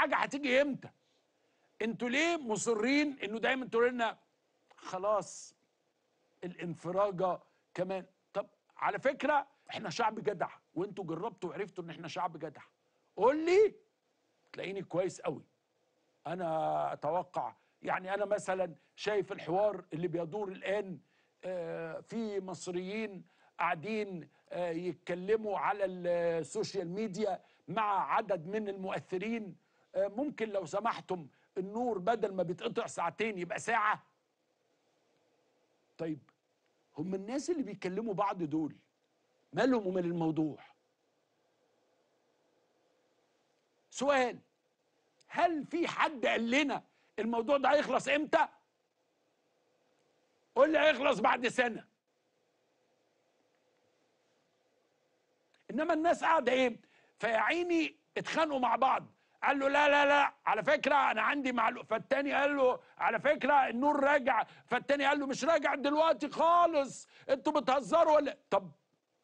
حاجه هتيجي امتى انتوا ليه مصرين انه دايما تقولوا لنا خلاص الانفراجه كمان طب على فكره احنا شعب جدع وانتوا جربتوا وعرفتوا ان احنا شعب جدع قول لي تلاقيني كويس قوي انا اتوقع يعني انا مثلا شايف الحوار اللي بيدور الان آه، في مصريين قاعدين آه، يتكلموا على السوشيال ميديا مع عدد من المؤثرين آه، ممكن لو سمحتم النور بدل ما بيتقطع ساعتين يبقى ساعة طيب هم الناس اللي بيكلموا بعض دول مالهم ومال الموضوع سؤال هل في حد قال لنا الموضوع ده هيخلص امتى قول لي هيخلص بعد سنه انما الناس قاعده ايه فيا عيني اتخانقوا مع بعض قال له لا لا لا على فكره انا عندي معلومه فالتاني قال له على فكره النور راجع فالتاني قال له مش راجع دلوقتي خالص انتوا بتهزروا ولا طب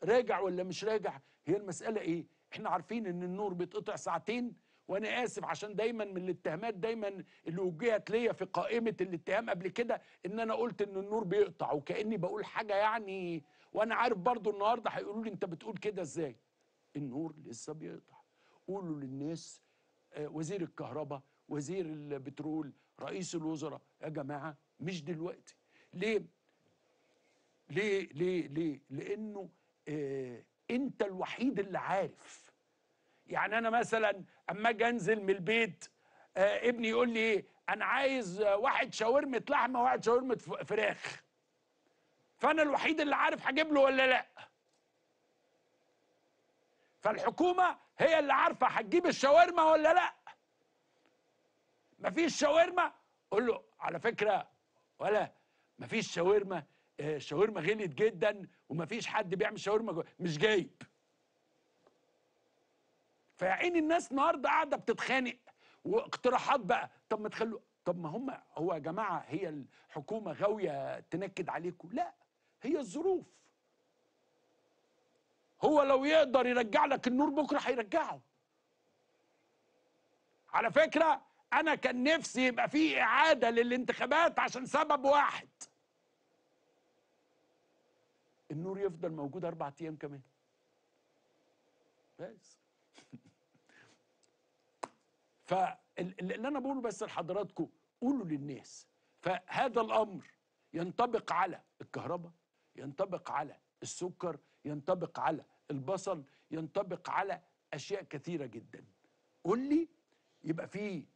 راجع ولا مش راجع هي المساله ايه احنا عارفين ان النور بيتقطع ساعتين وانا اسف عشان دايما من الاتهامات دايما اللي وجهت ليا في قائمه الاتهام قبل كده ان انا قلت ان النور بيقطع وكاني بقول حاجه يعني وانا عارف برضو النهارده هيقولوا لي انت بتقول كده ازاي النور لسه بيقطع قولوا للناس وزير الكهرباء وزير البترول رئيس الوزراء يا جماعه مش دلوقتي ليه ليه ليه ليه لانه آه انت الوحيد اللي عارف يعني انا مثلا اما اجي انزل من البيت آه ابني يقول لي ايه انا عايز واحد شاورمه لحمه وواحد شاورمه فراخ فانا الوحيد اللي عارف هجيب له ولا لا فالحكومة هي اللي عارفة هتجيب الشاورما ولا لأ مفيش شاورما قول له على فكرة ولا مفيش شاورما الشاورما آه، غلت جدا ومفيش حد بيعمل شاورما مش جايب فيا عيني الناس النهارده قاعده بتتخانق واقتراحات بقى طب ما تخلوا طب ما هم هو يا جماعه هي الحكومه غاويه تنكد عليكم لا هي الظروف هو لو يقدر يرجع لك النور بكره هيرجعه على فكره انا كان نفسي يبقى في اعاده للانتخابات عشان سبب واحد النور يفضل موجود اربع ايام كمان بس فاللي انا بقوله بس لحضراتكم قولوا للناس فهذا الامر ينطبق على الكهرباء ينطبق على السكر ينطبق على البصل ينطبق على اشياء كثيره جدا قل لي يبقى في